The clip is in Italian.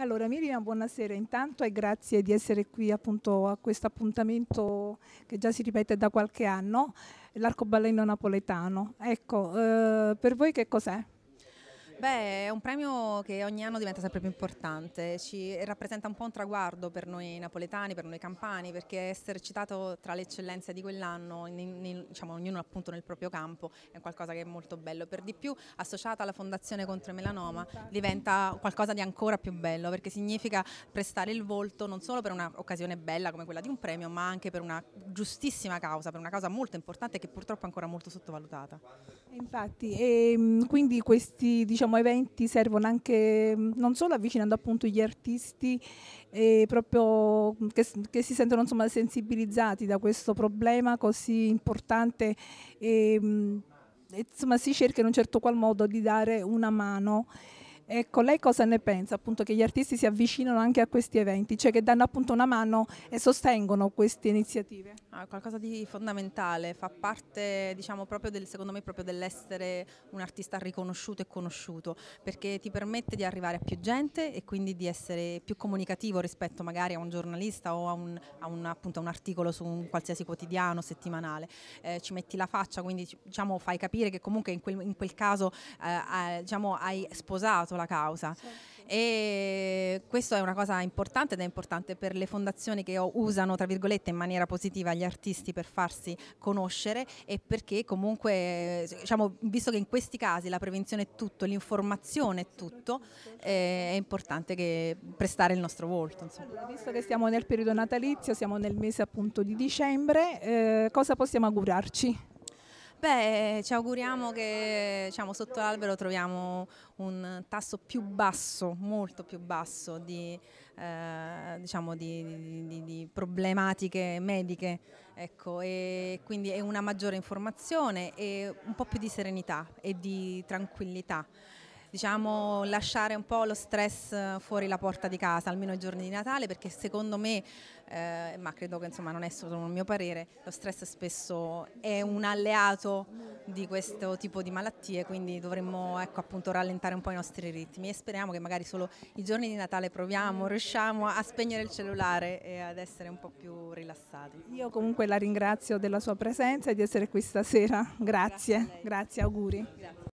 Allora Miriam, buonasera intanto e grazie di essere qui appunto a questo appuntamento che già si ripete da qualche anno, l'arcobaleno napoletano. Ecco, eh, per voi che cos'è? Beh, è un premio che ogni anno diventa sempre più importante, ci rappresenta un po' un traguardo per noi napoletani, per noi campani, perché essere citato tra le eccellenze di quell'anno, diciamo, ognuno appunto nel proprio campo, è qualcosa che è molto bello. Per di più, associata alla Fondazione contro il Melanoma, diventa qualcosa di ancora più bello, perché significa prestare il volto non solo per un'occasione bella come quella di un premio, ma anche per una giustissima causa, per una causa molto importante che purtroppo è ancora molto sottovalutata. Infatti, e, ehm, quindi questi diciamo, diciamo, eventi servono anche mm, non solo avvicinando appunto gli artisti eh, proprio mm, che, che, si sentono insomma, sensibilizzati da questo problema così importante mm, e, insomma si cerca in un certo qual modo di dare una mano. Ecco, lei cosa ne pensa? Appunto che gli artisti si avvicinano anche a questi eventi, cioè che danno appunto una mano e sostengono queste iniziative? Ah, qualcosa di fondamentale, fa parte diciamo proprio del, secondo me proprio dell'essere un artista riconosciuto e conosciuto, perché ti permette di arrivare a più gente e quindi di essere più comunicativo rispetto magari a un giornalista o a un, a un, appunto, un articolo su un qualsiasi quotidiano, settimanale. Eh, ci metti la faccia, quindi diciamo, fai capire che comunque in quel, in quel caso eh, eh diciamo, hai sposato la causa. Certo. E questo è una cosa importante ed è importante per le fondazioni che usano, tra virgolette, in maniera positiva gli artisti per farsi conoscere e perché comunque, diciamo, visto che in questi casi la prevenzione è tutto, l'informazione è tutto, eh, è importante che prestare il nostro volto. Allora, visto che siamo nel periodo natalizio, siamo nel mese appunto di dicembre, eh, cosa possiamo augurarci? Beh, ci auguriamo che diciamo, sotto l'albero troviamo un tasso più basso, molto più basso di, eh, diciamo di, di, di problematiche mediche ecco, e quindi è una maggiore informazione e un po' più di serenità e di tranquillità diciamo, lasciare un po' lo stress eh, fuori la porta di casa, almeno i giorni di Natale, perché secondo me, eh, ma credo che insomma, non è solo un mio parere, lo stress spesso è un alleato di questo tipo di malattie, quindi dovremmo ecco, appunto, rallentare un po' i nostri ritmi e speriamo che magari solo i giorni di Natale proviamo, riusciamo a spegnere il cellulare e ad essere un po' più rilassati. Io comunque la ringrazio della sua presenza e di essere qui stasera. Grazie, grazie, grazie auguri. Grazie.